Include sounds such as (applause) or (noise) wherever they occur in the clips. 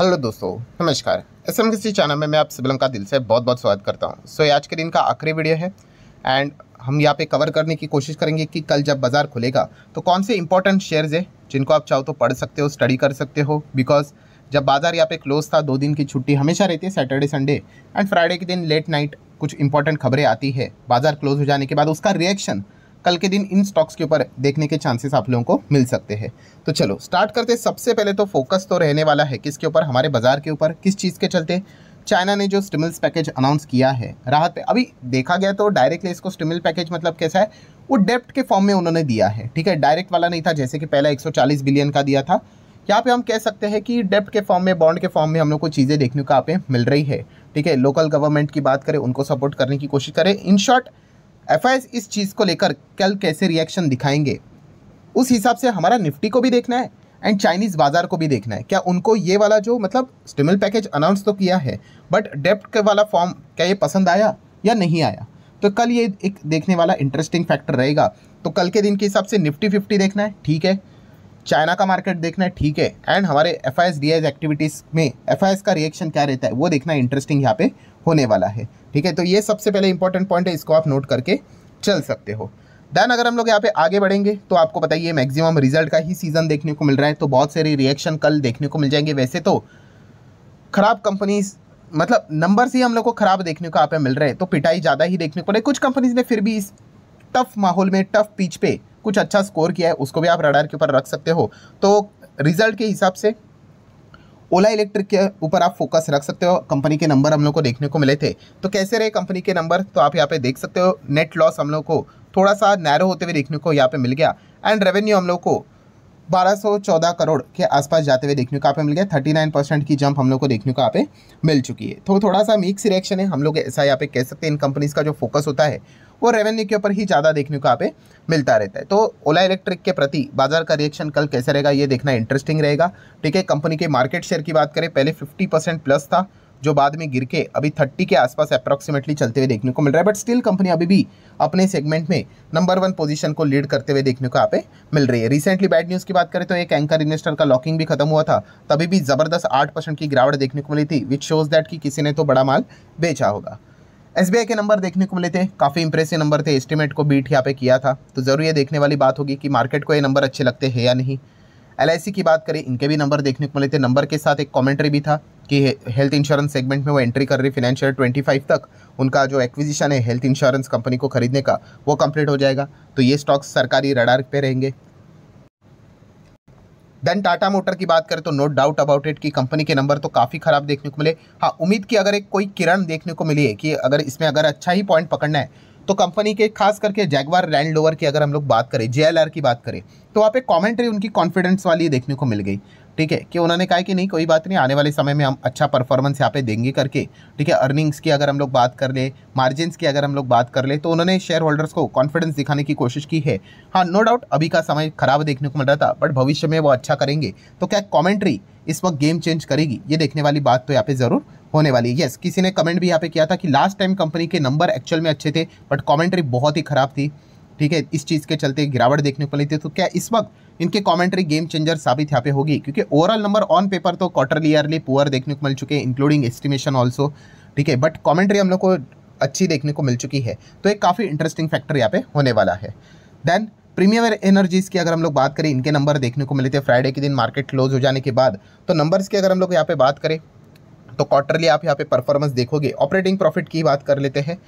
hello दोस्तों नमस्कार S M किसी चैनल में मैं आप सभी का दिल से बहुत बहुत स्वागत करता हूँ सो so, आज के दिन का आखिरी वीडियो है एंड हम यहाँ पे कवर करने की कोशिश करेंगे कि कल जब बाज़ार खुलेगा तो कौन से इंपॉर्टेंट शेयर्स है जिनको आप चाहो तो पढ़ सकते हो स्टडी कर सकते हो बिकॉज जब बाज़ार यहाँ पे क्लोज था दो दिन की छुट्टी हमेशा रहती है सैटरडे संडे एंड फ्राइडे के दिन लेट नाइट कुछ इंपॉर्टेंट खबरें आती है बाज़ार क्लोज हो जाने के बाद उसका रिएक्शन कल के दिन इन स्टॉक्स के ऊपर देखने के चांसेस आप लोगों को मिल सकते हैं तो चलो स्टार्ट करते सबसे पहले तो फोकस तो रहने वाला है किसके ऊपर हमारे बाजार के ऊपर किस चीज़ के चलते चाइना ने जो स्टिमुल्स पैकेज अनाउंस किया है राहत अभी देखा गया तो डायरेक्टली इसको स्टिमुल पैकेज मतलब कैसा है वो डेप्ट के फॉर्म में उन्होंने दिया है ठीक है डायरेक्ट वाला नहीं था जैसे कि पहला 140 बिलियन का दिया था यहाँ पे हम कह सकते हैं कि डेप्ट के फॉर्म में बॉन्ड के फॉर्म में हम लोग को चीज़ें देखने को आप मिल रही है ठीक है लोकल गवर्नमेंट की बात करें उनको सपोर्ट करने की कोशिश करें इन शॉर्ट एफ इस चीज़ को लेकर कल कैसे रिएक्शन दिखाएंगे उस हिसाब से हमारा निफ्टी को भी देखना है एंड चाइनीज़ बाज़ार को भी देखना है क्या उनको ये वाला जो मतलब स्टिमल पैकेज अनाउंस तो किया है बट डेप्ट वाला फॉर्म क्या ये पसंद आया या नहीं आया तो कल ये एक देखने वाला इंटरेस्टिंग फैक्टर रहेगा तो कल के दिन के हिसाब से निफ्टी फिफ्टी देखना है ठीक है चाइना का मार्केट देखना है ठीक है एंड हमारे एफ आई एक्टिविटीज़ में एफ का रिएक्शन क्या रहता है वो देखना इंटरेस्टिंग यहाँ पे होने वाला है ठीक है तो ये सबसे पहले इंपॉर्टेंट पॉइंट है इसको आप नोट करके चल सकते हो देन अगर हम लोग यहाँ पे आगे बढ़ेंगे तो आपको बताइए मैक्सिमम रिजल्ट का ही सीज़न देखने को मिल रहा है तो बहुत सारे रिएक्शन कल देखने को मिल जाएंगे वैसे तो खराब कंपनीज मतलब नंबर से ही हम लोग को खराब देखने को यहाँ पे मिल रहे हैं तो पिटाई ज़्यादा ही देखने को मिल कुछ कंपनीज ने फिर भी इस टफ माहौल में टफ पीच पे कुछ अच्छा स्कोर किया है उसको भी आप रडार के ऊपर रख सकते हो तो रिजल्ट के हिसाब से ओला इलेक्ट्रिक के ऊपर आप फोकस रख सकते हो कंपनी के नंबर हम लोग को देखने को मिले थे तो कैसे रहे कंपनी के नंबर तो आप यहाँ पे देख सकते हो नेट लॉस हम लोग को थोड़ा सा नैरो होते हुए देखने को यहाँ पे मिल गया एंड रेवेन्यू हम लोग को 1214 करोड़ के आसपास जाते हुए देखने को आप मिल गया 39 परसेंट की जंप हम लोग को देखने को आप मिल चुकी है तो थोड़ा सा मिक्स रिएक्शन है हम लोग ऐसा यहाँ पे कह सकते हैं इन कंपनीज का जो फोकस होता है वो रेवेन्यू के ऊपर ही ज़्यादा देखने को आप मिलता रहता है तो ओला इलेक्ट्रिक के प्रति बाजार का रिएक्शन कल कैसे रहेगा ये देखना इंटरेस्टिंग रहेगा ठीक है कंपनी के मार्केट शेयर की बात करें पहले फिफ्टी प्लस था जो बाद में गिर के अभी थर्टी के आसपास अप्रॉक्सीमेटली चलते हुए देखने को मिल रहा है बट स्टिल कंपनी अभी भी अपने सेगमेंट में नंबर वन पोजीशन को लीड करते हुए देखने को यहाँ पे मिल रही है रिसेंटली बैड न्यूज़ की बात करें तो एक एंकर इन्वेस्टर का लॉकिंग भी खत्म हुआ था तभी भी ज़बरदस्त आठ परसेंट की गिरावट देखने को मिली थी विच शोज दैट कि किसी ने तो बड़ा माल बेचा होगा एस के नंबर देखने को मिले थे काफ़ी इंप्रेसिव नंबर थे एस्टिमेट को बीट यहाँ पे किया था तो ज़रूर ये देखने वाली बात होगी कि मार्केट को ये नंबर अच्छे लगते हैं या नहीं एल की बात करें इनके भी नंबर देखने को मिले थे नंबर के साथ एक कॉमेंट्री भी था कि हेल्थ इंश्योरेंस सेगमेंट में वो एंट्री कर रही फिनेंशियल ट्वेंटी फाइव तक उनका जो एक्विजिशन है हेल्थ इंश्योरेंस कंपनी को खरीदने का वो कंप्लीट हो जाएगा तो ये स्टॉक्स सरकारी रडार पे रहेंगे देन टाटा मोटर की बात करें तो नो डाउट अबाउट इट कि कंपनी के नंबर तो काफ़ी ख़राब देखने को मिले हाँ उम्मीद की अगर एक कोई किरण देखने को मिली है कि अगर इसमें अगर अच्छा ही पॉइंट पकड़ना है तो कंपनी के खास करके जैगवार लैंड लोवर की अगर हम लोग बात करें जे की बात करें तो वहाँ पे कॉमेंट्री उनकी कॉन्फिडेंस वाली देखने को मिल गई ठीक है कि उन्होंने कहा कि नहीं कोई बात नहीं आने वाले समय में हम अच्छा परफॉर्मेंस यहाँ पे देंगे करके ठीक है अर्निंग्स की अगर हम लोग बात कर ले मार्जिन की अगर हम लोग बात कर ले तो उन्होंने शेयर होल्डर्स को कॉन्फिडेंस दिखाने की कोशिश की है हाँ नो डाउट अभी का समय खराब देखने को मिल रहा था बट भविष्य में वो अच्छा करेंगे तो क्या कॉमेंट्री इस वक्त गेम चेंज करेगी ये देखने वाली बात तो यहाँ पे ज़रूर होने वाली है यस किसी ने कमेंट भी यहाँ पे किया था कि लास्ट टाइम कंपनी के नंबर एक्चुअल में अच्छे थे बट कॉमेंट्री बहुत ही खराब थी ठीक है इस चीज़ के चलते गिरावट देखने को मिली थी तो क्या इस वक्त इनके कमेंट्री गेम चेंजर साबित यहाँ पे होगी क्योंकि ओवरऑल नंबर ऑन पेपर तो क्वार्टरली ईयरली पुअर देखने को मिल चुके हैं इंक्लूडिंग एस्टिमेशन ऑल्सो ठीक है बट कॉमेंट्री हम लोग को अच्छी देखने को मिल चुकी है तो एक काफ़ी इंटरेस्टिंग फैक्टर यहाँ पे होने वाला है देन प्रीमियम एनर्जीज़ की अगर हम लोग बात करें इनके नंबर देखने को मिले थे फ्राइडे के दिन मार्केट क्लोज हो जाने के बाद तो नंबर्स की अगर हम लोग यहाँ पे बात करें तो क्वार्टरली आप यहाँ पे परफॉर्मेंस देखोगे ऑपरेटिंग प्रॉफिट की बात कर लेते हैं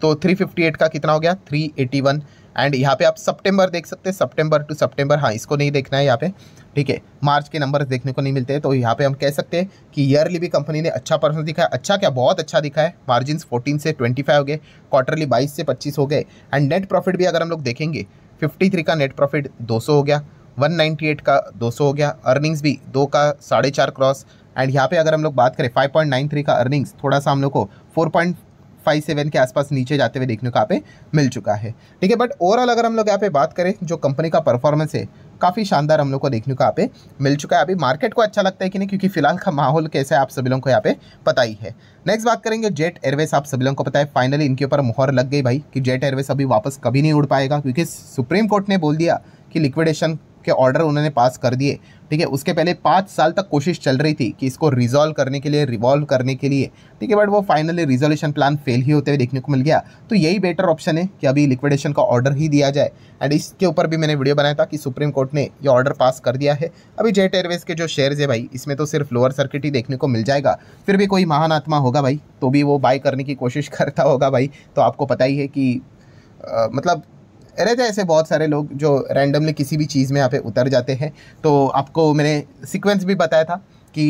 तो 358 का कितना हो गया 381 एंड यहाँ पे आप सितंबर देख सकते हैं सितंबर टू सितंबर हाँ इसको नहीं देखना है यहाँ पे ठीक है मार्च के नंबर देखने को नहीं मिलते तो यहाँ पे हम कह सकते हैं कि ईयरली भी कंपनी ने अच्छा परफॉर्मेंस दिखाया अच्छा क्या बहुत अच्छा दिखा है मार्जिन फोर्टीन से ट्वेंटी हो गए क्वार्टरली बाईस से पच्चीस हो गए एंड नेट प्रॉफिट भी अगर हम लोग देखेंगे फिफ्टी का नेट प्रॉफिट दो हो गया 198 का 200 हो गया अर्निंग्स भी दो का साढ़े चार क्रॉस एंड यहाँ पे अगर हम लोग बात करें 5.93 का अर्निंग्स थोड़ा सा हम लोग को फाइव सेवन के आसपास नीचे जाते हुए देखने को यहाँ पे मिल चुका है ठीक है बट ओवरऑल अगर हम लोग यहाँ पे बात करें जो कंपनी का परफॉर्मेंस है काफ़ी शानदार हम लोग को देखने को यहाँ पे मिल चुका है अभी मार्केट को अच्छा लगता है कि नहीं क्योंकि फिलहाल का माहौल कैसा है आप सभी लोगों को यहाँ पे पता ही है नेक्स्ट बात करेंगे जेट एयरवेज आप सभी लोगों को पता है फाइनली इनके ऊपर मुहर लग गई भाई कि जेट एयरवेज अभी वापस कभी नहीं उड़ पाएगा क्योंकि सुप्रीम कोर्ट ने बोल दिया कि लिक्विडेशन के ऑर्डर उन्होंने पास कर दिए ठीक है उसके पहले पाँच साल तक कोशिश चल रही थी कि इसको रिजॉल्व करने के लिए रिवॉल्व करने के लिए ठीक है बट वो फाइनली रिजोल्यूशन प्लान फेल ही होते हुए देखने को मिल गया तो यही बेटर ऑप्शन है कि अभी लिक्विडेशन का ऑर्डर ही दिया जाए एंड इसके ऊपर भी मैंने वीडियो बनाया था कि सुप्रीम कोर्ट ने ये ऑर्डर पास कर दिया है अभी जेट एयरवेज के जो शेयर्स है भाई इसमें तो सिर्फ लोअर सर्किट ही देखने को मिल जाएगा फिर भी कोई महान आत्मा होगा भाई तो भी वो बाय करने की कोशिश (laughs) करता होगा भाई तो आपको पता ही है कि मतलब रहते ऐसे बहुत सारे लोग जो रैंडमली किसी भी चीज़ में यहाँ पे उतर जाते हैं तो आपको मैंने सिक्वेंस भी बताया था कि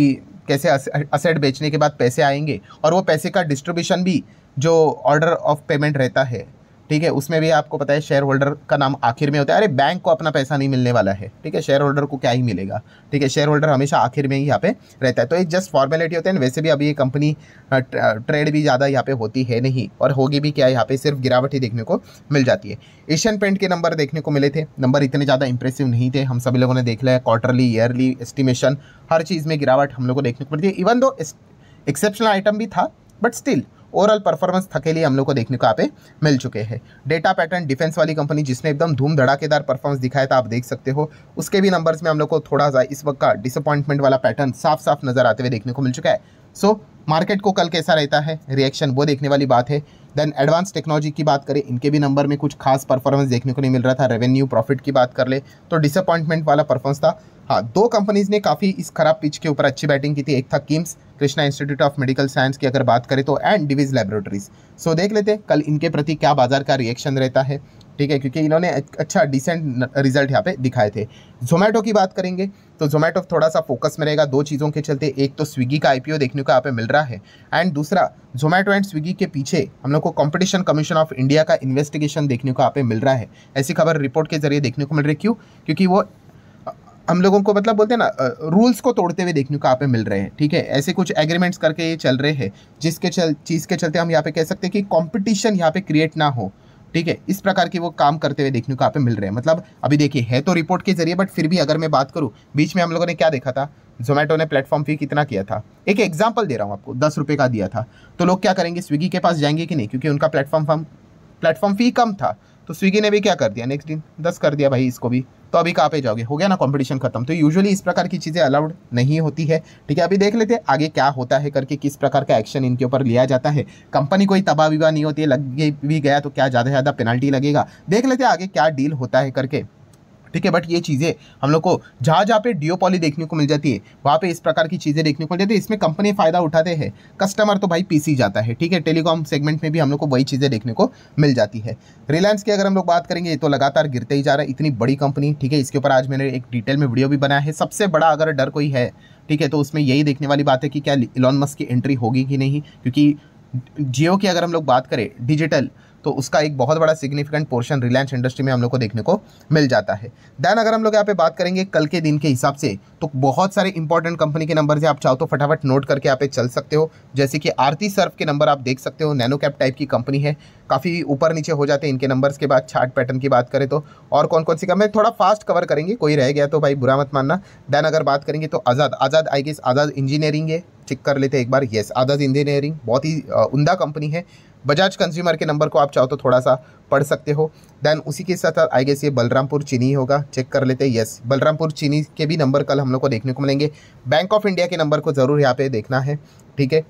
कैसे असेट बेचने के बाद पैसे आएंगे और वो पैसे का डिस्ट्रीब्यूशन भी जो ऑर्डर ऑफ पेमेंट रहता है ठीक है उसमें भी आपको पता है शेयर होल्डर का नाम आखिर में होता है अरे बैंक को अपना पैसा नहीं मिलने वाला है ठीक है शेयर होल्डर को क्या ही मिलेगा ठीक है शेयर होल्डर हमेशा आखिर में ही यहाँ पे रहता है तो एक जस्ट फॉर्मेलिटी होते हैं वैसे भी अभी ये कंपनी ट्रेड भी ज़्यादा यहाँ पे होती है नहीं और होगी भी क्या यहाँ पे सिर्फ गिरावट ही देखने को मिल जाती है एशियन पेंट के नंबर देखने को मिले थे नंबर इतने ज़्यादा इंप्रेसिव नहीं थे हम सभी लोगों ने देख लिया क्वार्टरली ईयरली एस्टिमेशन हर चीज़ में गिरावट हम लोग को देखने को मिलती है इवन दो एक्सेप्शनल आइटम भी था बट स्टिल ओवरऑल परफॉर्मेंस थकेली हम लोग को देखने को आप मिल चुके हैं डेटा पैटर्न डिफेंस वाली कंपनी जिसने एकदम धूम धड़ाकेदार परफॉर्मेंस दिखाया था आप देख सकते हो उसके भी नंबर्स में हम लोग को थोड़ा सा इस वक्त का डिसअपॉइंटमेंट वाला पैटर्न साफ साफ नजर आते हुए देखने को मिल चुका है सो so, मार्केट को कल कैसा रहता है रिएक्शन वो देखने वाली बात है देन एडवांस टेक्नोलॉजी की बात करें इनके भी नंबर में कुछ खास परफॉर्मेंस देखने को नहीं मिल रहा था रेवेन्यू प्रॉफिट की बात कर ले तो डिसअपॉइंटमेंट वाला परफॉर्मेंस था हाँ दो कंपनीज ने काफ़ी इस खराब पिच के ऊपर अच्छी बैटिंग की थी एक था KIMS Krishna institute of medical science की अगर बात करें तो एंड डिवीज लेबोरेटरीज सो देख लेते हैं कल इनके प्रति क्या बाजार का रिएक्शन रहता है ठीक है क्योंकि इन्होंने अच्छा डिसेंट रिजल्ट यहाँ पे दिखाए थे जोमेटो की बात करेंगे तो जोमेटो थोड़ा सा फोकस में रहेगा दो चीज़ों के चलते एक तो स्विगी का आईपीओ देखने को यहाँ पे मिल रहा है एंड दूसरा जोमेटो एंड स्विगी के पीछे हम लोग को कंपटीशन कमीशन ऑफ इंडिया का इन्वेस्टिगेशन देखने को यहाँ पे मिल रहा है ऐसी खबर रिपोर्ट के जरिए देखने को मिल रही है क्यों क्योंकि वो हम लोगों को मतलब बोलते हैं ना रूल्स को तोड़ते हुए देखने को यहाँ पे मिल रहे हैं ठीक है ऐसे कुछ एग्रीमेंट्स करके ये चल रहे हैं जिसके चल चीज़ के चलते हम यहाँ पे कह सकते हैं कि कंपटीशन यहाँ पे क्रिएट ना हो ठीक है इस प्रकार के वो काम करते हुए देखने को यहाँ पे मिल रहे हैं मतलब अभी देखिए है तो रिपोर्ट के जरिए बट फिर भी अगर मैं बात करूँ बीच में हम लोगों ने क्या देखा था जोमेटो ने प्लेटफॉर्म फी कितना किया था एक एग्जाम्पल दे रहा हूँ आपको दस रुपये का दिया था तो लोग क्या करेंगे स्विगी के पास जाएंगे कि नहीं क्योंकि उनका प्लेटफॉर्म फॉर्म प्लेटफॉर्म फ़ी कम था तो स्विगी ने भी क्या कर दिया नेक्स्ट दिन दस कर दिया भाई इसको भी तो अभी कहाँ पे जाओगे हो गया ना कंपटीशन खत्म तो यूजुअली इस प्रकार की चीज़ें अलाउड नहीं होती है ठीक है अभी देख लेते हैं आगे क्या होता है करके किस प्रकार का एक्शन इनके ऊपर लिया जाता है कंपनी कोई तबाह विवाह नहीं होती है लग भी गया तो क्या ज़्यादा से ज़्यादा पेनल्टी लगेगा देख लेते हैं आगे क्या डील होता है करके ठीक है बट ये चीज़ें हम लोग को जहाँ जहाँ पे डिओ पॉली देखने को मिल जाती है वहाँ पे इस प्रकार की चीज़ें देखने को मिल जाती है इसमें कंपनी फ़ायदा उठाते हैं कस्टमर तो भाई पीसी जाता है ठीक है टेलीकॉम सेगमेंट में भी हम लोग को वही चीज़ें देखने को मिल जाती है रिलायंस की अगर हम लोग बात करेंगे तो लगातार गिरते ही जा रहा है इतनी बड़ी कंपनी ठीक है इसके ऊपर आज मैंने एक डिटेल में वीडियो भी बनाया है सबसे बड़ा अगर डर कोई है ठीक है तो उसमें यही देखने वाली बात है कि क्या इलॉन मस्क की एंट्री होगी कि नहीं क्योंकि जियो की अगर हम लोग बात करें डिजिटल तो उसका एक बहुत बड़ा सिग्निफिकेंट पोर्शन रिलायंस इंडस्ट्री में हम लोग को देखने को मिल जाता है देन अगर हम लोग यहाँ पे बात करेंगे कल के दिन के हिसाब से तो बहुत सारे इंपॉर्टेंट कंपनी के नंबर आप चाहो तो फटाफट नोट करके यहाँ पे चल सकते हो जैसे कि आरती सर्फ के नंबर आप देख सकते हो नैनो कैप टाइप की कंपनी है काफ़ी ऊपर नीचे हो जाते हैं इनके नंबर्स के बाद चार्ट पैटर्न की बात करें तो और कौन कौन सी कंपनी थोड़ा फास्ट कवर करेंगे कोई रह गया तो भाई बुरा मत मानना देन अगर बात करेंगे तो Azad Azad I guess Azad engineering है चेक कर लेते हैं एक बार येस आज़ाद इंजीनियरिंग बहुत ही उमदा कंपनी है बजाज कंज्यूमर के नंबर को आप चाहो तो थोड़ा सा पढ़ सकते हो दैन उसी के साथ आई गेस ये बलरामपुर चीनी होगा चेक कर लेते हैं यस बलरामपुर चीनी के भी नंबर कल हम लोग को देखने को मिलेंगे बैंक ऑफ इंडिया के नंबर को ज़रूर यहाँ पे देखना है ठीक है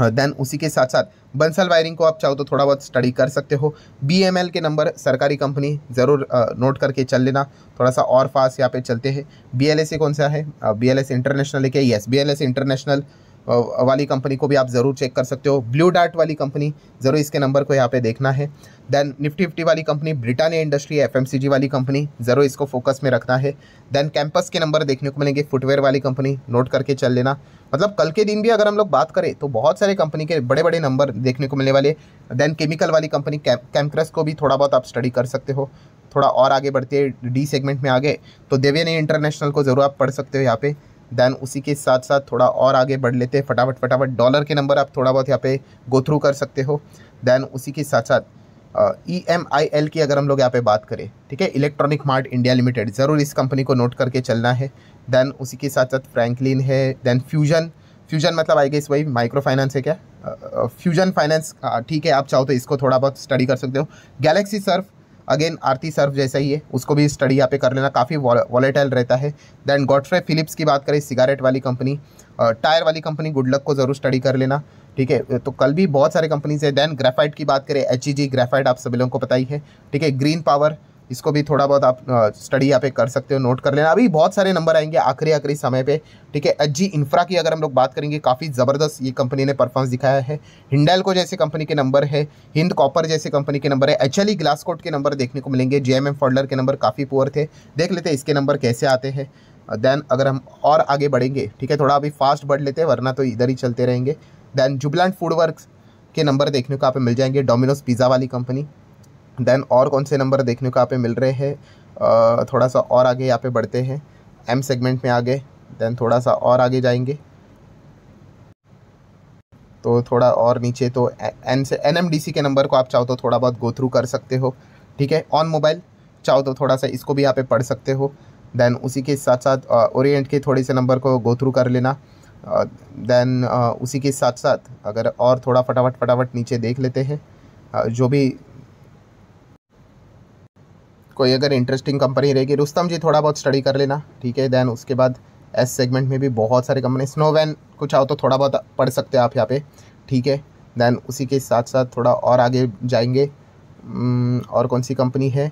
देन uh, उसी के साथ साथ बंसल वायरिंग को आप चाहो तो थोड़ा बहुत स्टडी कर सकते हो बी के नंबर सरकारी कंपनी ज़रूर नोट uh, करके चल लेना थोड़ा सा और फास्ट यहाँ पे चलते हैं बी कौन सा है बीएलएसए इंटरनेशनल लेके यस बीएलएसए इंटरनेशनल वाली कंपनी को भी आप ज़रूर चेक कर सकते हो ब्लू डार्ट वाली कंपनी ज़रूर इसके नंबर को यहाँ पे देखना है देन निफ्टी फिफ्टी वाली कंपनी ब्रिटानिया इंडस्ट्री एफएमसीजी वाली कंपनी ज़रूर इसको फोकस में रखना है देन कैंपस के नंबर देखने को मिलेंगे फुटवेयर वाली कंपनी नोट करके चल लेना मतलब कल के दिन भी अगर हम लोग बात करें तो बहुत सारे कंपनी के बड़े बड़े नंबर देखने को मिलने वाले देन केमिकल वाली कंपनी कैमक्रस को भी थोड़ा बहुत आप स्टडी कर सकते हो थोड़ा और आगे बढ़ते डी सेगमेंट में आगे तो देवेनी इंटरनेशनल को ज़रूर आप पढ़ सकते हो यहाँ पे दैन उसी के साथ साथ थोड़ा और आगे बढ़ लेते हैं फटाफट फटाफट डॉलर के नंबर आप थोड़ा बहुत यहाँ पे गो थ्रू कर सकते हो दैन उसी के साथ साथ ई एम आई एल की अगर हम लोग यहाँ पे बात करें ठीक है इलेक्ट्रॉनिक मार्ट इंडिया लिमिटेड ज़रूर इस कंपनी को नोट करके चलना है देन उसी के साथ साथ फ्रैंकलिन है देन फ्यूजन फ्यूजन मतलब आई गेस वही माइक्रो फाइनेंस है क्या फ्यूजन फाइनेंस ठीक है आप चाहो तो इसको थोड़ा बहुत स्टडी कर सकते हो Galaxy surf again Aarti surf जैसा ही है उसको भी स्टडी यहाँ पे कर लेना काफ़ी वॉलेटाइल रहता है दैन गॉडफ्रे फिलिप्स की बात करें सिगारेट वाली कंपनी टायर वाली कंपनी गुड लक को ज़रूर स्टडी कर लेना ठीक है तो कल भी बहुत सारे कंपनीज है दैन ग्रेफाइट की बात करें एच ग्रेफाइट e आप सभी लोगों को पता ही है ठीक है ग्रीन पावर इसको भी थोड़ा बहुत आप स्टडी यहाँ पे कर सकते हो नोट कर लेना अभी बहुत सारे नंबर आएंगे आखिरी आखिरी समय पे ठीक है एच जी इंफ्रा की अगर हम लोग बात करेंगे काफ़ी ज़बरदस्त ये कंपनी ने परफॉर्मेंस दिखाया है हिंडेल को जैसे कंपनी के नंबर है हिंद कॉपर जैसे कंपनी के नंबर है एच एल ग्लासकोट के नंबर देखने को मिलेंगे जे एम एम के नंबर काफ़ी पुअर थे देख लेते हैं इसके नंबर कैसे आते हैं देन अगर हम और आगे बढ़ेंगे ठीक है थोड़ा अभी फास्ट बढ़ लेते हैं वरना तो इधर ही चलते रहेंगे देन जुबलैंड फूड वर्क के नंबर देखने को आप मिल जाएंगे डोमिनोज पिज़्ज़ा वाली कंपनी देन और कौन से नंबर देखने को यहाँ पे मिल रहे हैं थोड़ा सा और आगे यहाँ पे बढ़ते हैं एम सेगमेंट में आगे देन थोड़ा सा और आगे जाएंगे तो थोड़ा और नीचे तो एन से एन के नंबर को आप चाहो तो थोड़ा बहुत गो थ्रू कर सकते हो ठीक है ऑन मोबाइल चाहो तो थोड़ा सा इसको भी यहाँ पे पढ़ सकते हो देन उसी के साथ साथ ओरिएंट के थोड़े से नंबर को गो थ्रू कर लेना देन उसी के साथ साथ अगर और थोड़ा फटाफट फटाफट नीचे देख लेते हैं जो भी कोई अगर इंटरेस्टिंग कंपनी रहेगी रुस्तम जी थोड़ा बहुत स्टडी कर लेना ठीक है दैन उसके बाद एस सेगमेंट में भी बहुत सारी कंपनी स्नो वैन कुछ आओ तो थोड़ा बहुत पढ़ सकते हो आप यहाँ पे ठीक है देन उसी के साथ साथ थोड़ा और आगे जाएंगे hmm, और कौन सी कंपनी है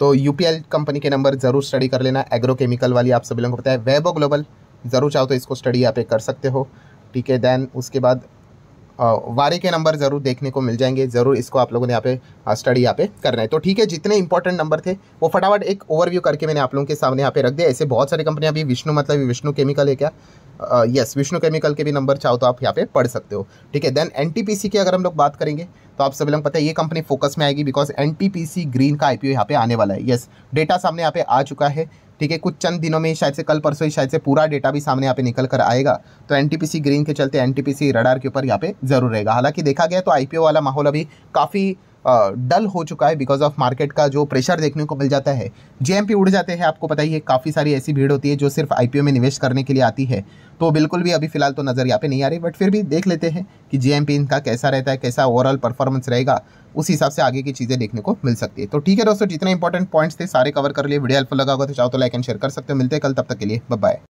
तो यू कंपनी के नंबर ज़रूर स्टडी कर लेना एग्रोकेमिकल वाली आप सभी लोगों को पता है वेबो ग्लोबल ज़रूर चाहो तो इसको स्टडी यहाँ पे कर सकते हो ठीक है देन उसके बाद वारे के नंबर ज़रूर देखने को मिल जाएंगे ज़रूर इसको आप लोगों ने यहाँ पे स्टडी यहाँ पे करना है तो ठीक है जितने इंपॉर्टेंट नंबर थे वो फटाफट एक ओवरव्यू करके मैंने आप लोगों के सामने यहाँ पे रख दिया ऐसे बहुत सारी कंपनियाँ अभी विष्णु मतलब विष्णु केमिकल है क्या यस विष्णु केमिकल के भी नंबर चाहो तो आप यहाँ पे पढ़ सकते हो ठीक है देन एन की अगर हम लोग बात करेंगे तो आप सभी लोग पता है ये कंपनी फोकस में आएगी बिकॉज एन ग्रीन का आई पी यहाँ पे आने वाला है यस yes, डेटा सामने यहाँ पे आ चुका है ठीक है कुछ चंद दिनों में शायद से कल परसों ही शायद से पूरा डेटा भी सामने यहाँ पे निकल कर आएगा तो एन ग्रीन के चलते एन रडार के ऊपर यहाँ पे जरूर रहेगा हालांकि देखा गया तो आई वाला माहौल अभी काफ़ी डल हो चुका है बिकॉज ऑफ मार्केट का जो प्रेशर देखने को मिल जाता है जे उड़ जाते हैं आपको पता ही है काफ़ी सारी ऐसी भीड़ होती है जो सिर्फ आई में निवेश करने के लिए आती है तो बिल्कुल भी अभी फिलहाल तो नज़र यहाँ पे नहीं आ रही बट फिर भी देख लेते हैं कि जीएमपी इनका कैसा रहता है कैसा ओवरऑल परफॉर्मेंस रहेगा उस हिसाब से आगे की चीज़ें देखने को मिल सकती है तो ठीक है दोस्तों जितने इंपॉर्टेंट पॉइंट्स थे सारे कवर कर लिए वीडियो हेल्पफुल लगा होगा तो चाहो तो लाइक एंड शेयर कर सकते हो मिलते हैं कल तब तक के लिए बाय